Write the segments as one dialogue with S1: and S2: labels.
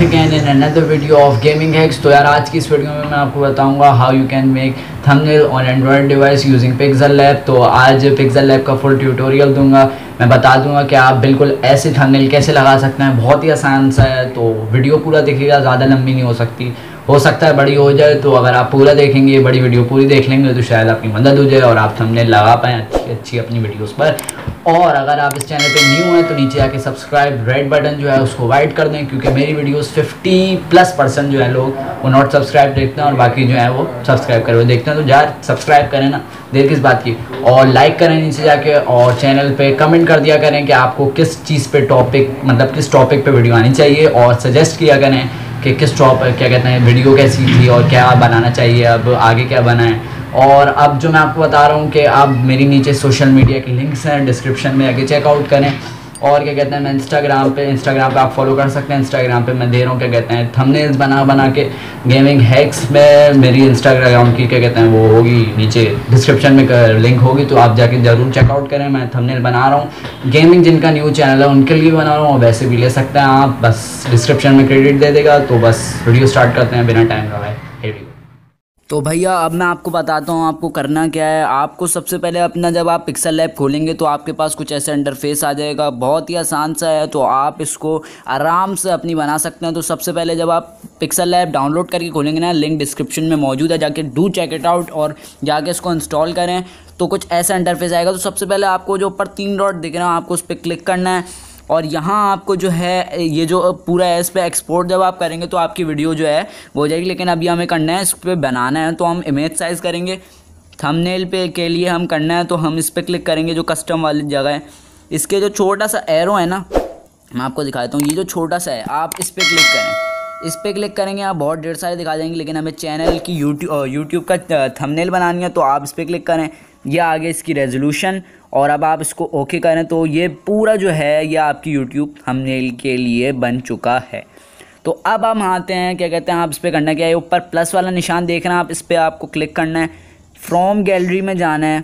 S1: back again in another video of gaming hacks तो यार आज की इस वीडियो में मैं आपको बताऊंगा how you can make thumbnail on Android device using Pixel Lab तो आज पिक्सल लैब का फुल ट्यूटोरियल दूंगा मैं बता दूंगा कि आप बिल्कुल ऐसे थंगल कैसे लगा सकते हैं बहुत ही आसान सा है तो वीडियो पूरा दिखेगा ज़्यादा लंबी नहीं हो सकती हो सकता है बड़ी हो जाए तो अगर आप पूरा देखेंगे ये बड़ी वीडियो पूरी देख लेंगे तो शायद आपकी मदद हो जाए और आप हमने लगा पाएँ अच्छी अच्छी अपनी वीडियोस पर और अगर आप इस चैनल पे न्यू हैं तो नीचे आके सब्सक्राइब रेड बटन जो है उसको वाइट कर दें क्योंकि मेरी वीडियोस 50 प्लस परसेंट जो है लोग वो नॉट सब्सक्राइब देखते हैं और बाकी जो है वो सब्सक्राइब करें देखते हैं तो यार सब्सक्राइब करें ना देर किस बात की और लाइक करें नीचे जाके और चैनल पर कमेंट कर दिया करें कि आपको किस चीज़ पर टॉपिक मतलब किस टॉपिक पर वीडियो आनी चाहिए और सजेस्ट किया करें कि किस टॉप क्या कहते हैं वीडियो कैसी थी और क्या बनाना चाहिए अब आगे क्या बनाए और अब जो मैं आपको बता रहा हूँ कि आप मेरी नीचे सोशल मीडिया के लिंक्स हैं डिस्क्रिप्शन में आगे चेकआउट करें और क्या कहते हैं मैं इंस्टाग्राम पे इंस्टाग्राम पे आप फॉलो कर सकते हैं इंस्टाग्राम पे मैं दे रहा हूँ क्या कहते हैं थंबनेल्स बना बना के गेमिंग हैक्स में मेरी इंस्टाग्राम की क्या कहते हैं वो होगी नीचे डिस्क्रिप्शन में लिंक होगी तो आप जाके ज़रूर चेकआउट करें मैं थंबनेल बना रहा हूँ गेमिंग जिनका न्यू चैनल है उनके लिए बना रहा हूँ वैसे भी ले सकते हैं आप बस डिस्क्रिप्शन में क्रेडिट दे देगा तो बस वीडियो स्टार्ट करते हैं बिना टाइम लगाए तो भैया अब मैं आपको बताता हूँ आपको करना क्या है आपको सबसे पहले अपना जब आप पिक्सल ऐप खोलेंगे तो आपके पास कुछ ऐसे इंटरफेस आ जाएगा बहुत ही आसान सा है तो आप इसको आराम से अपनी बना सकते हैं तो सबसे पहले जब आप पिक्सल ऐप डाउनलोड करके खोलेंगे ना लिंक डिस्क्रिप्शन में मौजूद है जाके डू चेक इट आउट और जाके इसको इंस्टॉल करें तो कुछ ऐसा इंटरफेस आएगा तो सबसे पहले आपको जो ऊपर तीन डॉट दिख रहे हैं आपको उस पर क्लिक करना है और यहाँ आपको जो है ये जो पूरा है इस पर एक्सपोर्ट जब आप करेंगे तो आपकी वीडियो जो है वो हो जाएगी लेकिन अभी हमें करना है इस पर बनाना है तो हम इमेज साइज़ करेंगे थंबनेल पे के लिए हम करना है तो हम इस पर क्लिक करेंगे जो कस्टम वाली जगह है इसके जो छोटा सा एरो है ना मैं आपको दिखाता हूँ ये जो छोटा सा है आप इस पर क्लिक करें इस पर क्लिक करेंगे आप बहुत ढेर सारे दिखा देंगे लेकिन हमें चैनल की यूट्यूब यूट्यूब का थंबनेल बनानी है तो आप इस पर क्लिक करें यह आगे इसकी रेजोल्यूशन और अब आप इसको ओके करें तो ये पूरा जो है ये आपकी यूट्यूब हमनेल के लिए बन चुका है तो अब हम आते हैं क्या कहते हैं आप इस पर करना क्या है ऊपर प्लस वाला निशान देख रहे हैं आप इस पर आपको क्लिक करना है फ्रॉम गैलरी में जाना है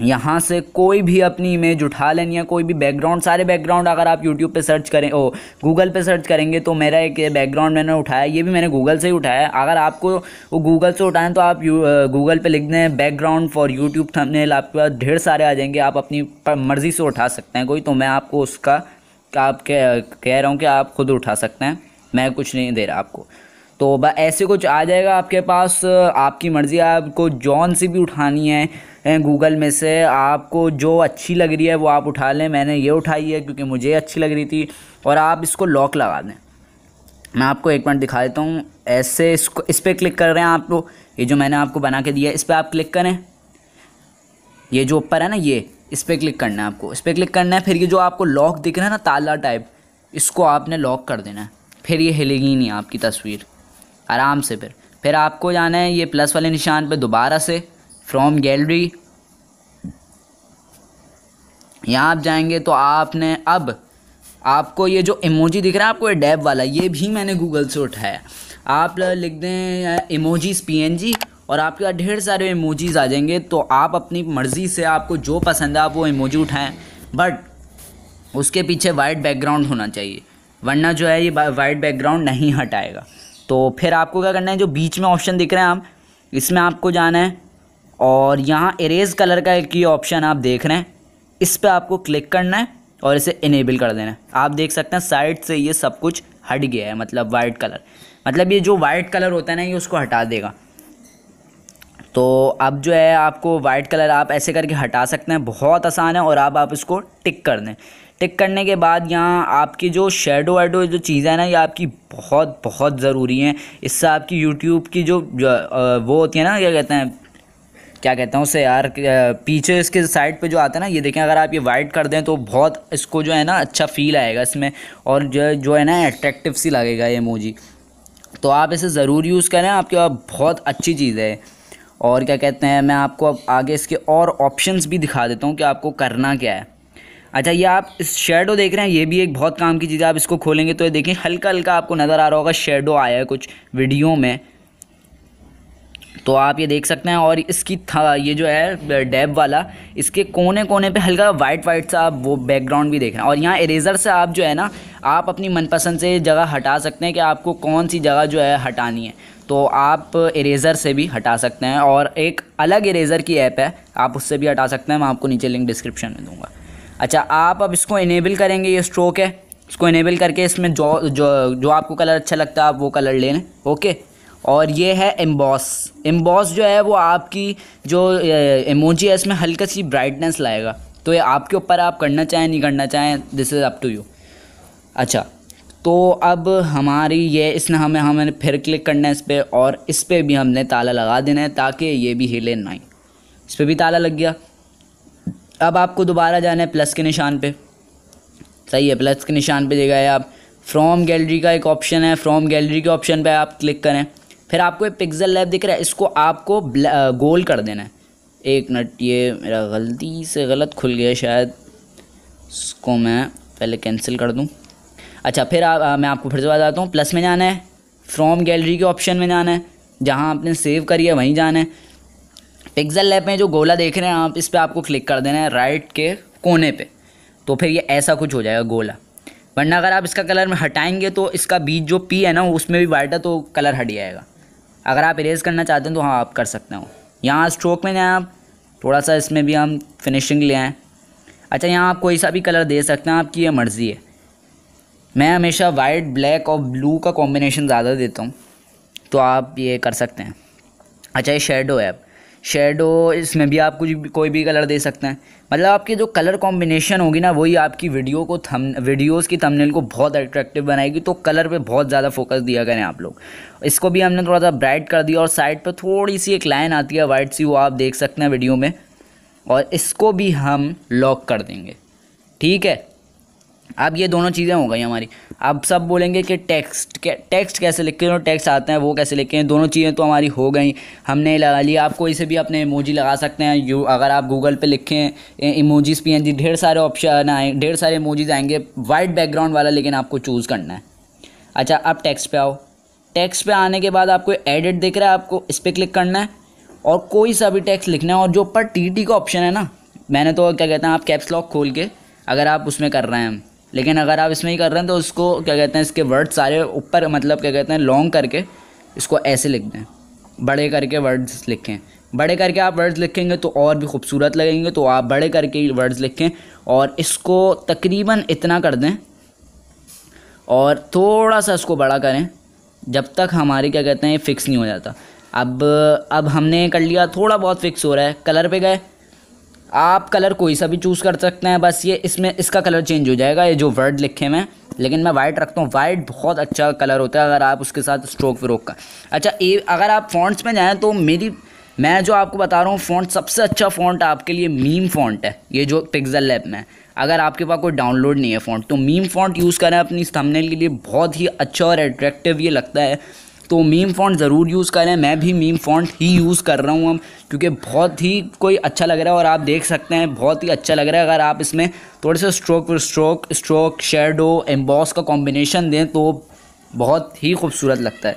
S1: यहाँ से कोई भी अपनी इमेज उठा लेनी है कोई भी बैकग्राउंड सारे बैकग्राउंड अगर आप यूट्यूब पे सर्च करें ओ गूगल पे सर्च करेंगे तो मेरा एक बैकग्राउंड मैंने उठाया ये भी मैंने गूगल से ही उठाया अगर आपको वो गूगल से उठाएं तो आप गूगल पे लिख दें बैकग्राउंड फॉर यूट्यूब थंबनेल आपके पास ढेर सारे आ जाएंगे आप अपनी मर्ज़ी से उठा सकते हैं कोई तो मैं आपको उसका आप कह रहा हूँ कि आप खुद उठा सकते हैं मैं कुछ नहीं दे रहा आपको तो ऐसे कुछ आ जाएगा आपके पास आपकी मर्ज़ी आपको जॉन सी भी उठानी है गूगल में से आपको जो अच्छी लग रही है वो आप उठा लें मैंने ये उठाई है क्योंकि मुझे अच्छी लग रही थी और आप इसको लॉक लगा दें मैं आपको एक मिनट दिखा देता हूँ ऐसे इसको इस पर क्लिक कर रहे हैं आप लोग ये जो मैंने आपको बना के दिया है इस पर आप क्लिक करें ये जो ऊपर है ना ये इस पर क्लिक करना है आपको इस पर क्लिक करना है फिर ये जो आपको लॉक दिख रहा है ना ताला टाइप इसको आपने लॉक कर देना है फिर ये हिलेगी नहीं आपकी तस्वीर आराम से फिर फिर आपको जाना है ये प्लस वाले निशान पे दोबारा से फ्रॉम गैलरी यहाँ आप जाएंगे तो आपने अब आपको ये जो इमोजी दिख रहा है आपको ये डैब वाला ये भी मैंने गूगल से उठाया आप लिख दें इमोजीज पीएनजी और आपके पास ढेर सारे इमोजीज आ जाएंगे तो आप अपनी मर्ज़ी से आपको जो पसंद है आप वो इमोजी उठाएं बट उसके पीछे वाइट बैकग्राउंड होना चाहिए वरना जो है ये वाइट बैकग्राउंड नहीं हटाएगा तो फिर आपको क्या करना है जो बीच में ऑप्शन दिख रहे हैं आप इसमें आपको जाना है और यहाँ इरेज कलर का एक ये ऑप्शन आप देख रहे हैं इस पर आपको क्लिक करना है और इसे इनेबल कर देना है आप देख सकते हैं साइड से ये सब कुछ हट गया है मतलब वाइट कलर मतलब ये जो वाइट कलर होता है ना ये उसको हटा देगा तो अब जो है आपको वाइट कलर आप ऐसे करके हटा सकते हैं बहुत आसान है और अब आप इसको टिक कर दें टिक करने के बाद यहाँ आपकी जो शेडो वेडो जो चीज़ें ना ये आपकी बहुत बहुत ज़रूरी हैं इससे आपकी यूट्यूब की जो, जो वो होती है ना क्या कहते हैं क्या कहते हैं उसे यार पीछे इसके साइड पे जो आता है ना ये देखें अगर आप ये वाइट कर दें तो बहुत इसको जो है ना अच्छा फील आएगा इसमें और जो जो है ना अट्रैक्टिव सी लगेगा ये मोजी तो आप इसे ज़रूर यूज़ करें आपके पास बहुत अच्छी चीज़ है और क्या कहते हैं मैं आपको अब आगे इसके और ऑप्शंस भी दिखा देता हूँ कि आपको करना क्या है अच्छा ये आप इस शेडो देख रहे हैं ये भी एक बहुत काम की चीज़ है आप इसको खोलेंगे तो ये देखें हल्का हल्का आपको नज़र आ रहा होगा शेडो आया है कुछ वीडियो में तो आप ये देख सकते हैं और इसकी था ये जो है डैब वाला इसके कोने कोने पे हल्का वाइट वाइट सा आप वो बैकग्राउंड भी देख रहे हैं और यहाँ इरेज़र से आप जो है ना आप अपनी मनपसंद से जगह हटा सकते हैं कि आपको कौन सी जगह जो है हटानी है तो आप इरेज़र से भी हटा सकते हैं और एक अलग इरेज़र की ऐप है आप उससे भी हटा सकते हैं मैं आपको नीचे लिंक डिस्क्रिप्शन में दूंगा अच्छा आप अब इसको इनेबल करेंगे ये स्ट्रोक है इसको इनेबल करके इसमें जो जो जो आपको कलर अच्छा लगता है आप वो कलर ले लें ओके और ये है एम्बॉस एम्बॉस जो है वो आपकी जो इमोजी है इसमें हल्का सी ब्राइटनेस लाएगा तो ये आपके ऊपर आप करना चाहें नहीं करना चाहें this is up to you अच्छा तो अब हमारी ये इसने हमें हमें फिर क्लिक करना है इस पर और इस पर भी हमने ताला लगा देना है ताकि ये भी हिले ना इस पर भी ताला लग गया अब आपको दोबारा जाना है प्लस के निशान पे सही है प्लस के निशान पे जगह है आप फ्रॉम गैलरी का एक ऑप्शन है फ्रॉम गैलरी के ऑप्शन पे आप क्लिक करें फिर आपको एक पिक्जल लैब दिख रहा है इसको आपको गोल कर देना है एक मिनट ये मेरा गलती से गलत खुल गया शायद इसको मैं पहले कैंसिल कर दूँ अच्छा फिर आ, आ, मैं आपको फिर से बताता हूँ प्लस में जाना है फ्रॉम गैलरी के ऑप्शन में जाना है जहाँ आपने सेव करी है वहीं जाना है पिक्सल लैब में जो गोला देख रहे हैं आप इस पर आपको क्लिक कर देना है राइट के कोने पे तो फिर ये ऐसा कुछ हो जाएगा गोला वरना अगर आप इसका कलर में हटाएंगे तो इसका बीच जो पी है ना उसमें भी वाइट है तो कलर हट जाएगा अगर आप इरेज करना चाहते हैं तो हाँ आप कर सकते हो यहाँ स्ट्रोक में जाएँ आप थोड़ा सा इसमें भी हम फिनिशिंग ले आएँ अच्छा यहाँ आप कोई सा भी कलर दे सकते हैं आपकी ये मर्ज़ी है मैं हमेशा वाइट ब्लैक और ब्लू का कॉम्बिनेशन ज़्यादा देता हूँ तो आप ये कर सकते हैं अच्छा ये शेडो है शेडो इसमें भी आप कुछ कोई भी कलर दे सकते हैं मतलब आपकी जो कलर कॉम्बिनेशन होगी ना वही आपकी वीडियो को थम वीडियोज़ की थंबनेल को बहुत अट्रैक्टिव बनाएगी तो कलर पे बहुत ज़्यादा फोकस दिया करें आप लोग इसको भी हमने थोड़ा सा ब्राइट कर दिया और साइड पर थोड़ी सी एक लाइन आती है वाइट सी वो आप देख सकते हैं वीडियो में और इसको भी हम लॉक कर देंगे ठीक है अब ये दोनों चीज़ें हो गई हमारी अब सब बोलेंगे कि टेक्स्ट के टेक्स्ट कैसे लिख के और टेक्स्ट आते हैं वो कैसे लिखते हैं दोनों चीज़ें तो हमारी हो गई हमने लगा ली आप कोई से भी अपने इमोजी लगा सकते हैं यू अगर आप गूगल पे लिखें इमोजीज पी एन जी ढेर सारे ऑप्शन आए ढेर सारे इमोजीज आएंगे वाइट बैकग्राउंड वाला लेकिन आपको चूज़ करना है अच्छा अब टेक्स्ट पे आओ टेक्स्ट पे आने के बाद आपको एडिट दिख रहा है आपको इस पर क्लिक करना है और कोई सा भी टेक्स्ट लिखना है और जो ऊपर टी टी का ऑप्शन है ना मैंने तो क्या कहते हैं आप कैप्स लॉक खोल के अगर आप उसमें कर रहे हैं लेकिन अगर आप इसमें ही कर रहे हैं तो उसको क्या कहते हैं इसके वर्ड सारे ऊपर मतलब क्या कहते हैं लॉन्ग करके इसको ऐसे लिख दें बड़े करके वर्ड्स लिखें बड़े करके आप वर्ड्स लिखेंगे तो और भी खूबसूरत लगेंगे तो आप बड़े करके वर्ड्स लिखें और इसको तकरीबन इतना कर दें और थोड़ा सा इसको बड़ा करें जब तक हमारे क्या कहते हैं फिक्स नहीं हो जाता अब अब हमने कर लिया थोड़ा बहुत फिक्स हो रहा है कलर पे गए आप कलर कोई सा भी चूज़ कर सकते हैं बस ये इसमें इसका कलर चेंज हो जाएगा ये जो वर्ड लिखे हुए हैं लेकिन मैं वाइट रखता हूँ वाइट बहुत अच्छा कलर होता है अगर आप उसके साथ स्ट्रोक व्रोक का अच्छा ए अगर आप फॉन्ट्स में जाएँ तो मेरी मैं जो आपको बता रहा हूँ फ़ॉन्ट सबसे अच्छा फ़ॉन्ट आपके लिए मीम फ़ॉन्ट है ये जो पिक्जल लैब में है अगर आपके पास कोई डाउनलोड नहीं है फ़ॉन्ट तो मीम फ़ॉन्ट यूज़ करें अपनी थंबनेल के लिए बहुत ही अच्छा और एट्रैक्टिव ये लगता है तो मीम फॉन्ट ज़रूर यूज़ करें मैं भी मीम फॉन्ट ही यूज़ कर रहा हूँ अब क्योंकि बहुत ही कोई अच्छा लग रहा है और आप देख सकते हैं बहुत ही अच्छा लग रहा है अगर आप इसमें थोड़े से stroke stroke stroke shadow emboss का कॉम्बिनेशन दें तो बहुत ही खूबसूरत लगता है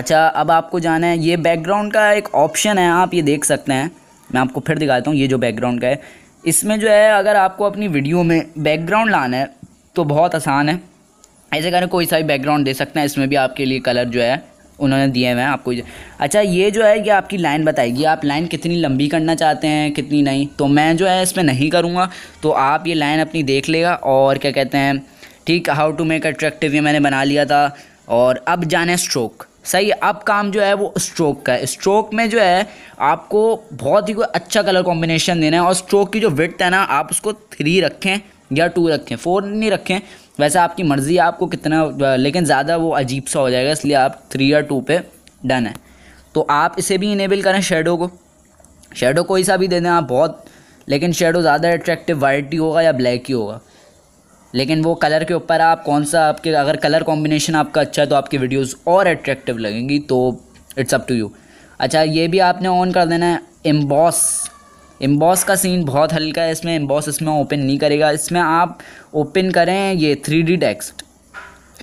S1: अच्छा अब आपको जाना है ये बैकग्राउंड का एक ऑप्शन है आप ये देख सकते हैं मैं आपको फिर दिखाता हूँ ये जो बैकग्राउंड का है इसमें जो है अगर आपको अपनी वीडियो में बैकग्राउंड लाना है तो बहुत आसान है ऐसे करें कोई सा भी बैकग्राउंड दे सकते हैं इसमें भी आपके लिए कलर जो है उन्होंने दिए हुए हैं आपको अच्छा ये जो है कि आपकी लाइन बताएगी आप लाइन कितनी लंबी करना चाहते हैं कितनी नहीं तो मैं जो है इसमें नहीं करूँगा तो आप ये लाइन अपनी देख लेगा और क्या कहते हैं ठीक हाउ टू मेक अट्रैक्टिव ये मैंने बना लिया था और अब जाने स्ट्रोक सही अब काम जो है वो स्ट्रोक का है स्ट्रोक में जो है आपको बहुत ही कोई अच्छा कलर कॉम्बिनेशन देना है और स्ट्रोक की जो विथ है ना आप उसको थ्री रखें या टू रखें फोर नहीं रखें वैसे आपकी मर्ज़ी आपको कितना लेकिन ज़्यादा वो अजीब सा हो जाएगा इसलिए आप थ्री या टू पे डन है तो आप इसे भी इनेबल करें शेडो को शेडो कोई सा भी दे दें आप बहुत लेकिन शेडो ज़्यादा अट्रैक्टिव वाइट ही होगा या ब्लैक ही होगा लेकिन वो कलर के ऊपर आप कौन सा आपके अगर कलर कॉम्बिनेशन आपका अच्छा है तो आपकी वीडियोस और अट्रैक्टिव लगेंगी तो इट्स अप टू यू अच्छा ये भी आपने ऑन कर देना है एम्बॉस एम्बॉस का सीन बहुत हल्का है इसमें एम्बॉस इसमें ओपन नहीं करेगा इसमें आप ओपन करें ये three D text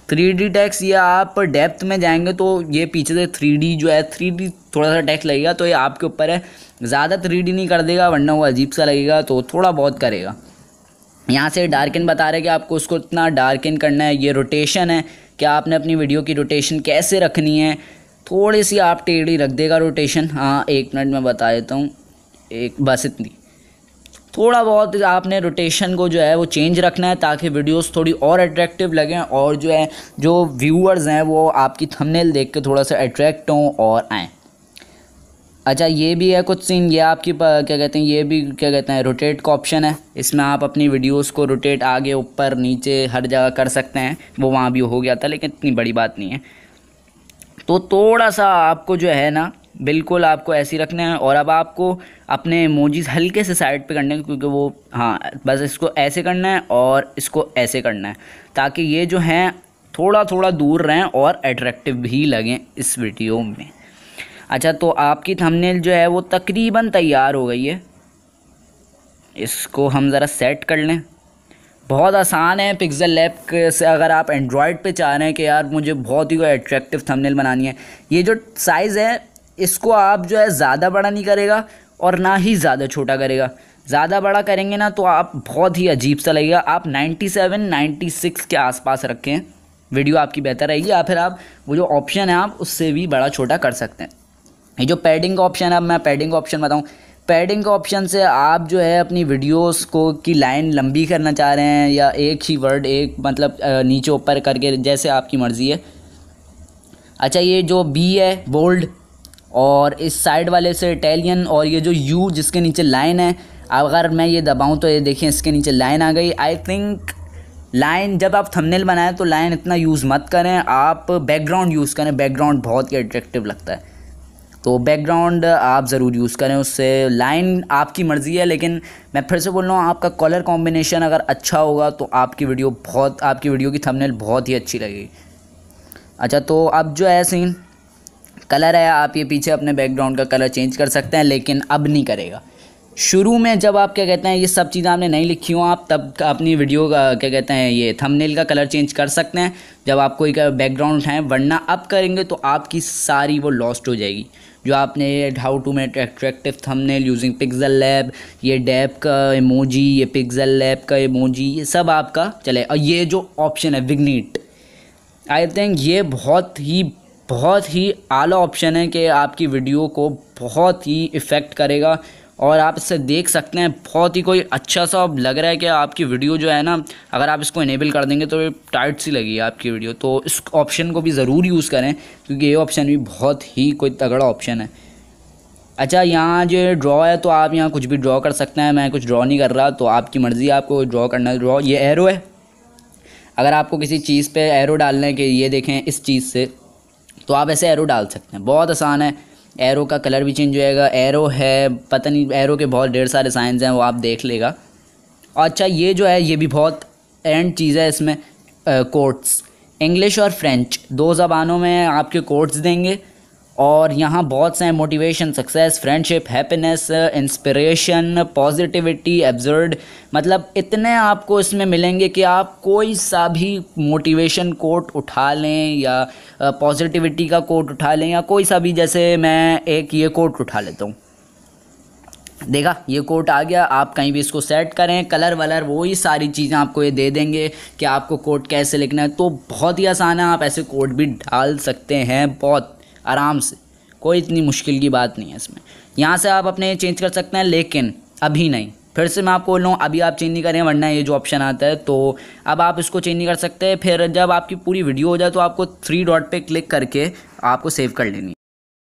S1: three D text ये आप डेप्थ में जाएंगे तो ये पीछे से थ्री डी जो है थ्री डी थोड़ा सा टैक्स लगेगा तो ये आपके ऊपर है ज़्यादा थ्री डी नहीं कर देगा वरना वो अजीब सा लगेगा तो थोड़ा बहुत करेगा यहाँ से डार्किन बता रहे कि आपको उसको इतना डार्किन करना है ये रोटेशन है कि आपने अपनी वीडियो की रोटेशन कैसे रखनी है थोड़ी सी आप टेढ़ी रख देगा रोटेशन हाँ एक मिनट में बता देता हूँ एक बस इतनी थोड़ा बहुत आपने रोटेशन को जो है वो चेंज रखना है ताकि वीडियोस थोड़ी और अट्रैक्टिव लगें और जो है जो व्यूअर्स हैं वो आपकी थंबनेल देख के थोड़ा सा अट्रैक्ट हों और आएँ अच्छा ये भी है कुछ सीन ये आपकी क्या कहते हैं ये भी क्या कहते हैं रोटेट का ऑप्शन है इसमें आप अपनी वीडियोस को रोटेट आगे ऊपर नीचे हर जगह कर सकते हैं वो वहाँ भी हो गया था लेकिन इतनी बड़ी बात नहीं है तो थोड़ा सा आपको जो है ना बिल्कुल आपको ऐसे ही रखना है और अब आपको अपने इमोजीज हल्के से साइड पे करने हैं क्योंकि वो हाँ बस इसको ऐसे करना है और इसको ऐसे करना है ताकि ये जो हैं थोड़ा थोड़ा दूर रहें और अट्रैक्टिव भी लगें इस वीडियो में अच्छा तो आपकी थंबनेल जो है वो तकरीबन तैयार हो गई है इसको हम ज़रा सेट कर लें बहुत आसान है पिक्सल लैब से अगर आप एंड्रॉयड पे चाह रहे हैं कि यार मुझे बहुत ही कोई अट्रैक्टिव थंबनेल बनानी है ये जो साइज़ है इसको आप जो है ज़्यादा बड़ा नहीं करेगा और ना ही ज़्यादा छोटा करेगा ज़्यादा बड़ा करेंगे ना तो आप बहुत ही अजीब सा लगेगा आप 97 96 के आसपास रखें वीडियो आपकी बेहतर रहेगी या फिर आप वो जो ऑप्शन है आप उससे भी बड़ा छोटा कर सकते हैं ये जो पैडिंग का ऑप्शन है अब मैं पैडिंग का ऑप्शन बताऊँ पैडिंग का ऑप्शन से आप जो है अपनी वीडियोस को की लाइन लंबी करना चाह रहे हैं या एक ही वर्ड एक मतलब नीचे ऊपर करके जैसे आपकी मर्ज़ी है अच्छा ये जो बी है बोल्ड और इस साइड वाले से इटालियन और ये जो यू जिसके नीचे लाइन है अगर मैं ये दबाऊँ तो ये देखें इसके नीचे लाइन आ गई आई थिंक लाइन जब आप थंबनेल बनाएं तो लाइन इतना यूज़ मत करें आप बैकग्राउंड यूज़ करें बैकग्राउंड बहुत ही अट्रैक्टिव लगता है तो बैकग्राउंड आप ज़रूर यूज़ करें उससे लाइन आपकी मर्ज़ी है लेकिन मैं फिर से बोल रहा हूँ आपका कलर कॉम्बिनेशन अगर अच्छा होगा तो आपकी वीडियो बहुत आपकी वीडियो की थंबनेल बहुत ही अच्छी लगेगी अच्छा तो अब जो है सीन कलर है आप ये पीछे अपने बैकग्राउंड का कलर चेंज कर सकते हैं लेकिन अब नहीं करेगा शुरू में जब आप क्या कहते हैं ये सब चीज़ें आपने नहीं लिखी हो आप तब अपनी वीडियो का क्या कहते हैं ये थंबनेल का कलर चेंज कर सकते हैं जब आप कोई बैकग्राउंड है वरना अब करेंगे तो आपकी सारी वो लॉस्ट हो जाएगी जो आपने how to make attractive thumbnail using Pixel Lab ये डैप का इमोजी ये पिक्सल लैब का इमोजी ये सब आपका चले और ये जो ऑप्शन है विग्नीट आई थिंक ये बहुत ही बहुत ही आला ऑप्शन है कि आपकी वीडियो को बहुत ही इफ़ेक्ट करेगा और आप इससे देख सकते हैं बहुत ही कोई अच्छा सा लग रहा है कि आपकी वीडियो जो है ना अगर आप इसको इनेबल कर देंगे तो टाइट सी लगी आपकी वीडियो तो इस ऑप्शन को भी ज़रूर यूज़ करें क्योंकि ये ऑप्शन भी बहुत ही कोई तगड़ा ऑप्शन है अच्छा यहाँ जो ड्रॉ है तो आप यहाँ कुछ भी ड्रॉ कर सकते हैं मैं कुछ ड्रॉ नहीं कर रहा तो आपकी मर्ज़ी आपको ड्रॉ करना ड्रॉ ये एरो है अगर आपको किसी चीज़ पे एरो डालना है कि ये देखें इस चीज़ से तो आप ऐसे एरो डाल सकते हैं बहुत आसान है एरो का कलर भी चेंज हो जाएगा एरो है पता नहीं एरो के बहुत ढेर सारे साइंस हैं वो आप देख लेगा अच्छा ये जो है ये भी बहुत एंड चीज़ है इसमें कोट्स इंग्लिश और फ्रेंच दो ज़बानों में आपके कोर्ट्स देंगे और यहाँ बहुत से motivation success friendship happiness inspiration positivity absurd मतलब इतने आपको इसमें मिलेंगे कि आप कोई सा भी मोटिवेशन कोट उठा लें या पॉजिटिविटी का कोट उठा लें या कोई सा भी जैसे मैं एक ये कोट उठा लेता हूँ देखा ये कोट आ गया आप कहीं भी इसको सेट करें कलर वलर वही सारी चीज़ें आपको ये दे देंगे कि आपको कोट कैसे लिखना है तो बहुत ही आसान है आप ऐसे कोट भी डाल सकते हैं बहुत आराम से कोई इतनी मुश्किल की बात नहीं है इसमें यहाँ से आप अपने चेंज कर सकते हैं लेकिन अभी नहीं फिर से मैं आपको बोल रहा हूँ अभी आप चेंज नहीं करें वरना ये जो ऑप्शन आता है तो अब आप इसको चेंज नहीं कर सकते फिर जब आपकी पूरी वीडियो हो जाए तो आपको थ्री डॉट पे क्लिक करके आपको सेव कर लेनी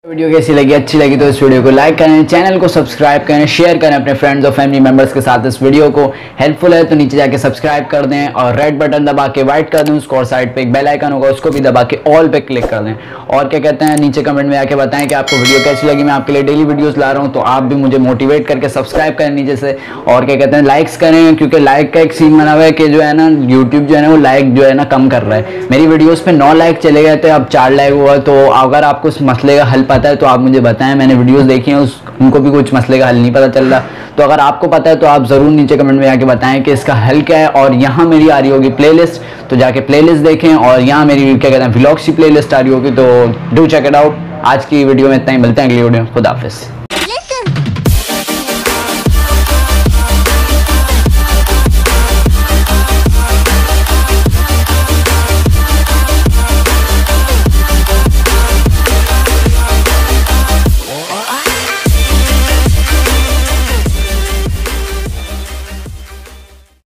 S1: वीडियो कैसी लगी अच्छी लगी तो इस वीडियो को लाइक करें चैनल को सब्सक्राइब करें शेयर करें अपने फ्रेंड्स और फैमिली मेंबर्स के साथ इस वीडियो को हेल्पफुल है तो नीचे जाके सब्सक्राइब कर दें और रेड बटन दबा के व्हाइट कर दें उसको और साइड पे एक बेल आइकन होगा उसको भी दबा के ऑल पे क्लिक कर दें और क्या कहते हैं नीचे कमेंट में आके बताएं कि आपको वीडियो कैसी लगी मैं आपके लिए डेली वीडियोज़ ला रहा हूँ तो आप भी मुझे मोटिवेट करके सब्सक्राइब करें नीचे से और क्या कहते हैं लाइक्स करें क्योंकि लाइक का एक सीन बना हुआ है कि जो है ना यूट्यूब जो है ना वो लाइक जो है ना कम कर रहा है मेरी वीडियोज़ पर नौ लाइक चले गए थे अब चार लाइक हुआ तो अगर आपको इस मसले का हेल्प पता है तो आप मुझे बताएं मैंने वीडियोस देखी हैं उस उनको भी कुछ मसले का हल नहीं पता चल रहा तो अगर आपको पता है तो आप ज़रूर नीचे कमेंट में आके बताएं कि इसका हल क्या है और यहाँ मेरी आ रही होगी प्लेलिस्ट तो जाके प्लेलिस्ट देखें और यहाँ मेरी क्या कहते हैं ब्लॉग्स की प्ले आ रही होगी तो डू चेक इट आउट आज की वीडियो में इतना ही मिलते हैं अगली वीडियो में खुदाफिज़